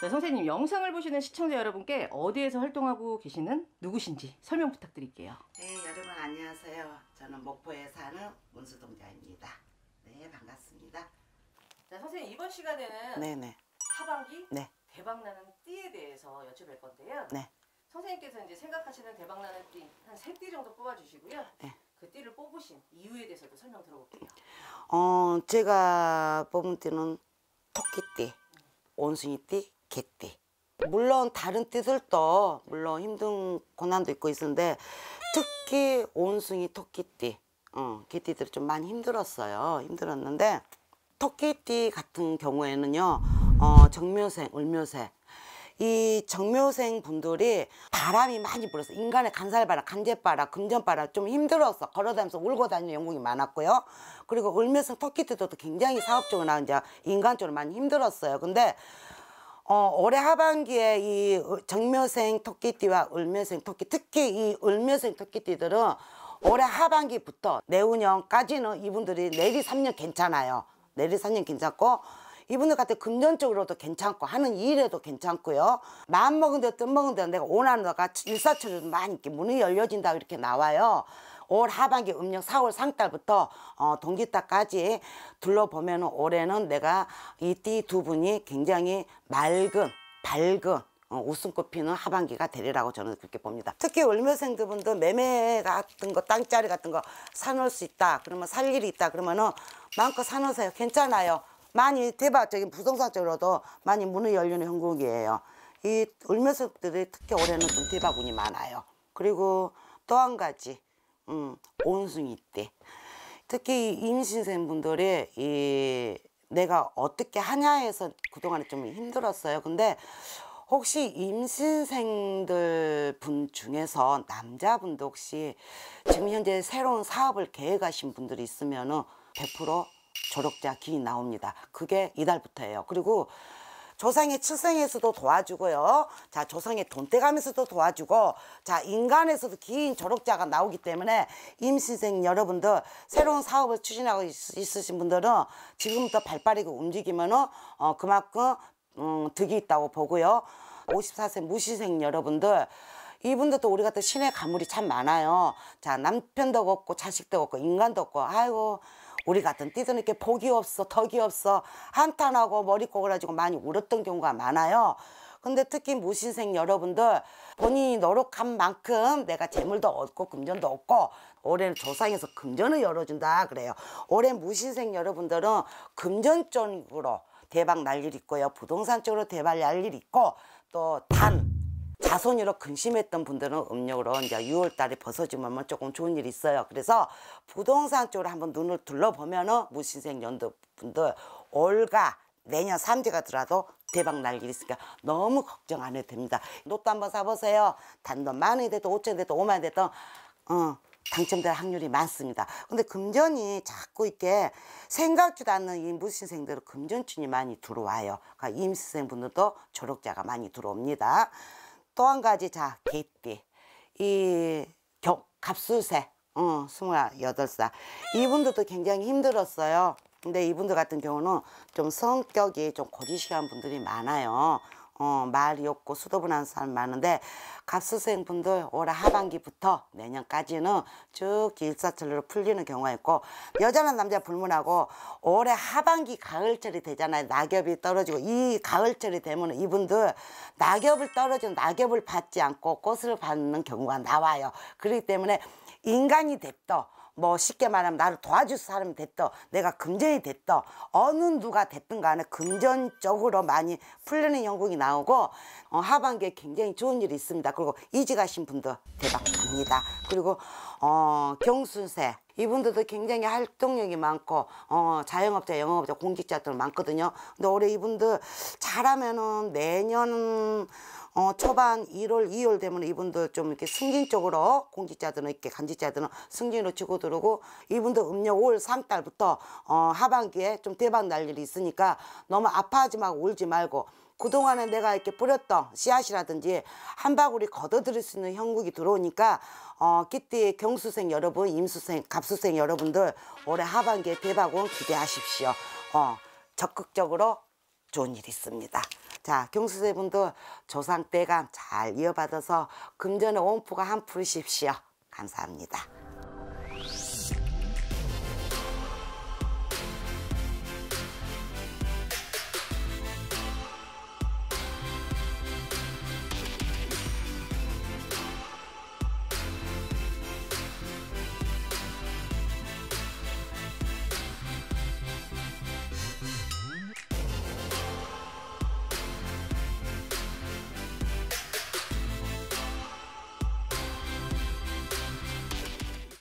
자, 네, 선생님 영상을 보시는 시청자 여러분께 어디에서 활동하고 계시는 누구신지 설명 부탁드릴게요. 네, 여러분 안녕하세요. 저는 목포에 사는 문수동자입니다. 네, 반갑습니다. 자, 선생님 이번 시간에는 네네. 네. 하반기 네. 대박나는 띠에 대해서 여쭤볼 건데요. 네. 선생님께서 이제 생각하시는 대박나는 띠 한 세 띠 정도 뽑아주시고요. 네. 그 띠를 뽑으신 이유에 대해서도 설명 들어볼게요. 어, 제가 뽑은 띠는 토끼띠, 온순이띠, 개띠. 물론 다른 띠들도 물론 힘든 고난도 있고 있었는데 특히 온숭이 토끼띠, 어, 개띠들이 좀 많이 힘들었어요. 힘들었는데 토끼띠 같은 경우에는요, 어, 정묘생, 을묘생 이 정묘생 분들이 바람이 많이 불어서 인간의 간살바람, 간제바람, 금전바람 좀힘들어서 걸어다니면서 울고 다니는 영국이 많았고요. 그리고 을묘생 토끼띠도 굉장히 사업적으로 나 이제 인간적으로 많이 힘들었어요. 근데 어, 올해 하반기에 이 정묘생 토끼띠와 을묘생 토끼 특히 이 을묘생 토끼띠들은 올해 하반기부터 내후년까지는 이분들이 내리 3년 괜찮아요. 내리 3년 괜찮고 이분들 같은 금전적으로도 괜찮고 하는 일에도 괜찮고요. 마음 먹은 데로뜻 먹은 데로 내가 원하는 거가 일사천리로 많이 이렇게 문이 열려진다 이렇게 나와요. 올 하반기 음력 4월 상달부터 어, 동기타까지 둘러보면 올해는 내가 이 띠 두 분이 굉장히 맑은 밝은 어, 웃음꽃 피는 하반기가 되리라고 저는 그렇게 봅니다. 특히 월묘생들분도 매매 같은 거 땅자리 같은 거 사놓을 수 있다 그러면 살 일이 있다 그러면은 마음껏 사놓으세요 괜찮아요 많이 대박적인 부동산적으로도 많이 문을 열리는 형국이에요 이 울면서들이 특히 올해는 좀 대박 운이 많아요 그리고 또 한 가지 음, 온순이 때. 특히 임신생분들이 이 내가 어떻게 하냐에서 그동안에 좀 힘들었어요. 근데 혹시 임신생들 분 중에서 남자분도 혹시 지금 현재 새로운 사업을 계획하신 분들이 있으면 은100% 졸업자기 나옵니다. 그게 이달부터예요. 그리고 조상의 출생에서도 도와주고요. 자, 조상의 돈대감에서도 도와주고 자, 인간에서도 긴 졸업자가 나오기 때문에 임신생 여러분들 새로운 사업을 추진하고 있, 으신 분들은 지금부터 발 빠르게 움직이면은 어, 그만큼 음, 득이 있다고 보고요. 54세 무시생 여러분들 이분들도 우리 같은 신의 가물이 참 많아요. 자 남편도 없고 자식도 없고 인간도 없고 아이고 우리 같은 띠들은 게 복이 없어 덕이 없어 한탄하고 머리꼬글 가지고 많이 울었던 경우가 많아요. 근데 특히 무신생 여러분들 본인이 노력한 만큼 내가 재물도 얻고 금전도 얻고 올해는 조상에서 금전을 열어준다 그래요. 올해 무신생 여러분들은 금전적으로 대박 날 일 있고요. 부동산 쪽으로 대박 날 일 있고 또단 자손으로 근심했던 분들은 음력으로 이제 6월달에 벗어지면 조금 좋은 일이 있어요. 그래서 부동산 쪽으로 한번 눈을 둘러보면은 무신생 연도 분들 올가 내년 삼재가 들어도 대박 날 일이 있으니까 너무 걱정 안 해도 됩니다. 노트 한번 사보세요. 단돈 만 원이 돼도 오천 이 돼도 오만 원이 돼도 어, 당첨될 확률이 많습니다. 근데 금전이 자꾸 이렇게 생각지도 않는 이 무신생들은 금전춘이 많이 들어와요. 그러니까 임신생 분들도 졸업자가 많이 들어옵니다. 또한 가지 자 개띠 이 겨, 갑수세 어, 28살 이분들도 굉장히 힘들었어요 근데 이분들 같은 경우는 좀 성격이 좀 고지식한 분들이 많아요 어, 말이 없고 수도분한 사람 많은데 갑수생 분들 올해 하반기부터 내년까지는 쭉 일사천리로 풀리는 경우가 있고 여자만 남자 불문하고 올해 하반기 가을철이 되잖아요 낙엽이 떨어지고 이 가을철이 되면 이분들 낙엽을 떨어진 낙엽을 받지 않고 꽃을 받는 경우가 나와요 그렇기 때문에 인간이 됐던 뭐 쉽게 말하면 나를 도와줄 사람이 됐던 내가 금전이 됐던 어느 누가 됐든 간에 금전적으로 많이 풀리는 영국이 나오고 어, 하반기에 굉장히 좋은 일이 있습니다. 그리고 이직 하신 분도 대박 납니다. 그리고 어, 경순세 이분들도 굉장히 활동력이 많고 어, 자영업자, 영업자, 공직자들 많거든요. 근데 올해 이분들 잘하면은 내년 어, 초반 1월, 2월 되면 이분도좀 이렇게 승진 쪽으로 공직자들은 이렇게 간직자들은 승진으로 치고 들어오고 이분도 음력 올월 상달부터 어, 하반기에 좀 대박 날 일이 있으니까 너무 아파하지 말고 울지 말고 그동안에 내가 이렇게 뿌렸던 씨앗이라든지 한 바구리 걷어들일 수 있는 형국이 들어오니까 어, 기띠 경수생 여러분, 임수생, 갑수생 여러분들 올해 하반기에 대박운 기대하십시오. 어, 적극적으로 좋은 일 있습니다. 자, 경수세분도 조상대감 잘 이어받아서 금전의 원포가 한 푸르십시오. 감사합니다.